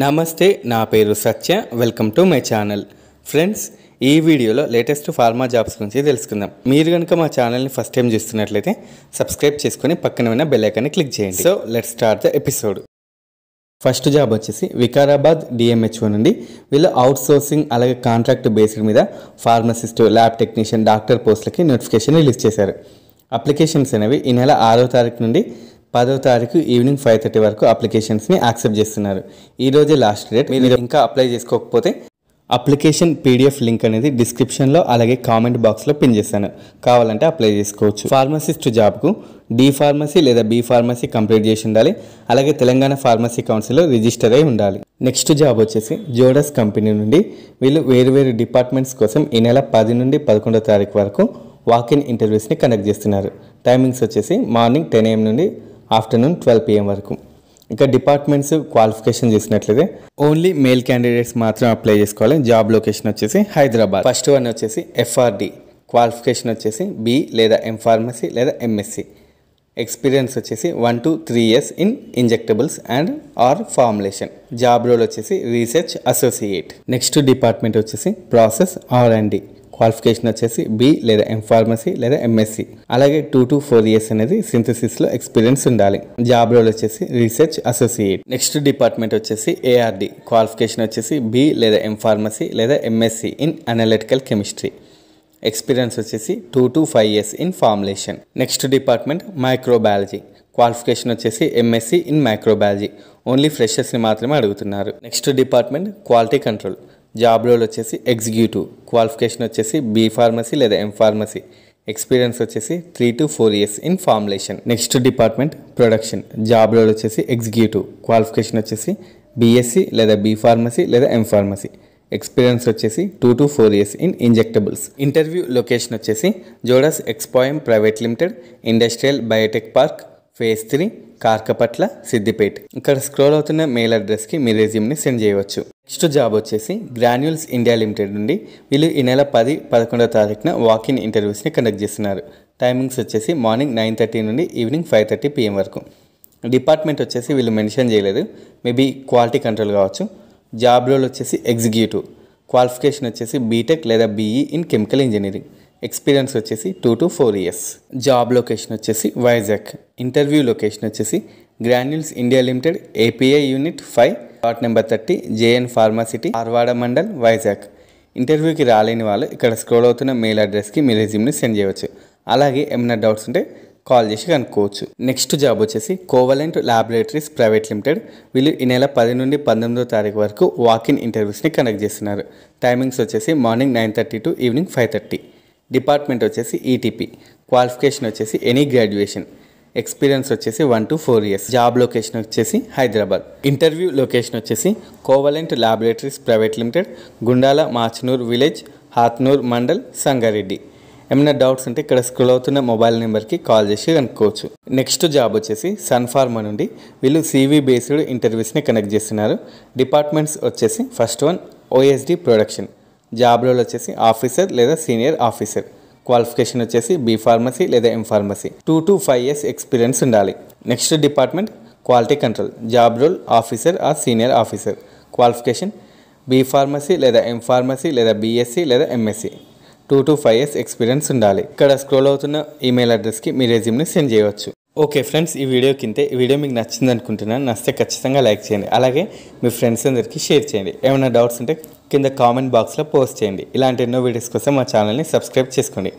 నమస్తే నా పేరు Satya welcome to my channel friends ఈ వీడియోలో లేటెస్ట్ ఫార్మా జాబ్స్ గురించి తెలుసుకుందాం మీరు కనుక మా ఛానల్ని ఫస్ట్ టైం చూస్తున్నట్లయితే సబ్స్క్రైబ్ చేసుకుని పక్కన ఉన్న బెల్లైకాన్ని క్లిక్ చేయండి so let start the episode first job వచ్చేసి వికారాబాద్ డిఎంహెచ్ఓ నుండి వీళ్ళు అవుట్ సోర్సింగ్ అలాగే కాంట్రాక్ట్ బేస్డ్ మీద ఫార్మసిస్ట్ ల్యాబ్ టెక్నీషియన్ డాక్టర్ పోస్టులకి నోటిఫికేషన్ రిలీజ్ చేశారు అప్లికేషన్స్ అనేవి ఈ నెల ఆరో తారీఖు నుండి పదో తారీఖు ఈవినింగ్ ఫైవ్ థర్టీ వరకు అప్లికేషన్స్ని యాక్సెప్ట్ చేస్తున్నారు ఈరోజే లాస్ట్ డేట్ మీరు ఇంకా అప్లై చేసుకోకపోతే అప్లికేషన్ పీడిఎఫ్ లింక్ అనేది డిస్క్రిప్షన్లో అలాగే కామెంట్ బాక్స్లో పిన్ చేశాను కావాలంటే అప్లై చేసుకోవచ్చు ఫార్మసిస్ట్ జాబ్కు డి ఫార్మసీ లేదా బి ఫార్మసీ కంప్లీట్ చేసి ఉండాలి అలాగే తెలంగాణ ఫార్మసీ కౌన్సిల్లో రిజిస్టర్ అయి ఉండాలి నెక్స్ట్ జాబ్ వచ్చేసి జోడస్ కంపెనీ నుండి వీళ్ళు వేరువేరు డిపార్ట్మెంట్స్ కోసం ఈ నెల పది నుండి పదకొండో తారీఖు వరకు వాకిన్ ఇంటర్వ్యూస్ని కండక్ట్ చేస్తున్నారు టైమింగ్స్ వచ్చేసి మార్నింగ్ టెన్ ఏఎం నుండి ఆఫ్టర్నూన్ ట్వెల్వ్ పిఎం వరకు ఇంకా డిపార్ట్మెంట్స్ క్వాలిఫికేషన్ చూసినట్లయితే ఓన్లీ మేల్ క్యాండిడేట్స్ మాత్రం అప్లై చేసుకోవాలి జాబ్ లొకేషన్ వచ్చేసి హైదరాబాద్ ఫస్ట్ వన్ వచ్చేసి ఎఫ్ఆర్డి క్వాలిఫికేషన్ వచ్చేసి బి లేదా ఎంఫార్మసీ లేదా ఎంఎస్సి ఎక్స్పీరియన్స్ వచ్చేసి one to three years in injectables and R formulation job role వచ్చేసి రీసెర్చ్ అసోసియేట్ నెక్స్ట్ డిపార్ట్మెంట్ వచ్చేసి process R and D qualification వచ్చేసి బి లేదా ఎం ఫార్మసీ లేదా ఎంఎస్సి అలాగే టూ టు ఫోర్ ఇయర్స్ అనేది సింథసిస్లో ఎక్స్పీరియన్స్ ఉండాలి జాబ్ రోల్ వచ్చేసి రీసెర్చ్ అసోసియేట్ నెక్స్ట్ డిపార్ట్మెంట్ వచ్చేసి ఏఆర్డి క్వాలిఫికేషన్ వచ్చేసి బి లేదా ఎం ఫార్మసీ లేదా MSc in analytical chemistry experience వచ్చేసి two to five years in formulation next department microbiology qualification వచ్చేసి ఎంఎస్సి ఇన్ మైక్రోబయాలజీ ఓన్లీ ఫ్రెషర్స్ని మాత్రమే అడుగుతున్నారు next department quality control job role వచ్చేసి ఎగ్జిక్యూటివ్ క్వాలిఫికేషన్ వచ్చేసి బీ ఫార్మసీ లేదా M pharmacy experience వచ్చేసి three to four years in formulation next department production job role వచ్చేసి executive qualification వచ్చేసి బీఎస్సీ లేదా బీ ఫార్మసీ లేదా ఎం ఫార్మసీ ఎక్స్పీరియన్స్ వచ్చేసి two to four years in injectables interview location వచ్చేసి జోడస్ ఎక్స్పాయం private limited industrial biotech park phase three Karkapatla Siddipet ఇక్కడ scroll అవుతున్న మెయిల్ అడ్రస్కి మీ రెజ్యూమ్ని సెండ్ చేయవచ్చు నెక్స్ట్ జాబ్ వచ్చేసి గ్రాన్యూల్స్ ఇండియా లిమిటెడ్ నుండి వీళ్ళు ఈ నెల పది పదకొండవ తారీఖున ఇన్ ఇంటర్వ్యూస్ని కండక్ట్ చేస్తున్నారు టైమింగ్స్ వచ్చేసి మార్నింగ్ నైన్ థర్టీ నుండి ఈవినింగ్ ఫైవ్ థర్టీ పిఎం వరకు డిపార్ట్మెంట్ వచ్చేసి వీళ్ళు మెన్షన్ చేయలేదు మేబీ క్వాలిటీ కంట్రోల్ కావచ్చు జాబ్ రోల్ వచ్చేసి ఎగ్జిక్యూటివ్ క్వాలిఫికేషన్ వచ్చేసి బీటెక్ లేదా BE in chemical engineering experience వచ్చేసి two to four years job location వచ్చేసి వైజాగ్ ఇంటర్వ్యూ లొకేషన్ వచ్చేసి Granules India limited API unit five ward number thirty JN pharma city ఆర్వాడ మండల్ వైజాగ్ ఇంటర్వ్యూకి రాలేని వాళ్ళు ఇక్కడ స్క్రోల్ అవుతున్న మెయిల్ అడ్రస్కి మీ రెజ్యూమ్ని సెండ్ చేయవచ్చు అలాగే ఏమైనా డౌట్స్ ఉంటే కాల్ చేసి కనుక్కోవచ్చు నెక్స్ట్ జాబ్ వచ్చేసి కోవలెంట్ ల్యాబొరేటరీస్ ప్రైవేట్ లిమిటెడ్ వీళ్ళు ఈ నెల పది నుండి పంతొమ్మిదో తారీఖు వరకు వాకిన్ ఇంటర్వ్యూస్ని కండక్ట్ చేస్తున్నారు టైమింగ్స్ వచ్చేసి morning nine thirty to evening five thirty department వచ్చేసి ఈటీపీ e క్వాలిఫికేషన్ వచ్చేసి ఎనీ గ్రాడ్యుయేషన్ ఎక్స్పీరియన్స్ వచ్చేసి one to four years job location వచ్చేసి హైదరాబాద్ ఇంటర్వ్యూ లొకేషన్ వచ్చేసి Covalent laboratories private limited Gundala Machanoor village Hatnoor mandal Sangareddy ఏమైనా డౌట్స్ ఉంటే ఇక్కడ స్క్రోల్ అవుతున్న మొబైల్ నెంబర్కి కాల్ చేసి కనుక్కోవచ్చు నెక్స్ట్ జాబ్ వచ్చేసి సన్ఫార్మా నుండి వీళ్ళు సీవీ బేస్డ్ ఇంటర్వ్యూస్ని కనెక్ట్ చేస్తున్నారు డిపార్ట్మెంట్స్ వచ్చేసి ఫస్ట్ వన్ ఓఎస్డి ప్రొడక్షన్ జాబ్లో వచ్చేసి ఆఫీసర్ లేదా సీనియర్ ఆఫీసర్ క్వాలిఫికేషన్ వచ్చేసి బీ ఫార్మసీ లేదా M pharmacy two to five years experience ఉండాలి next department quality control job role officer or senior officer qualification B pharmacy లేదా M pharmacy లేదా BSc లేదా MSc two to five years experience ఉండాలి ఇక్కడ scroll అవుతున్న email అడ్రస్కి మీ రెజ్యూమ్ని సెండ్ చేయవచ్చు ఓకే ఫ్రెండ్స్ ఈ వీడియో కింద ఈ వీడియో మీకు నచ్చింది అనుకుంటున్నాను నచ్చితే ఖచ్చితంగా లైక్ చేయండి అలాగే మీ ఫ్రెండ్స్ అందరికీ షేర్ చేయండి ఏమైనా డౌట్స్ ఉంటే కింద కామెంట్ బాక్స్లో పోస్ట్ చేయండి ఇలాంటి ఎన్నో వీడియోస్ కోసం మా ఛానల్ని సబ్స్క్రైబ్ చేసుకోండి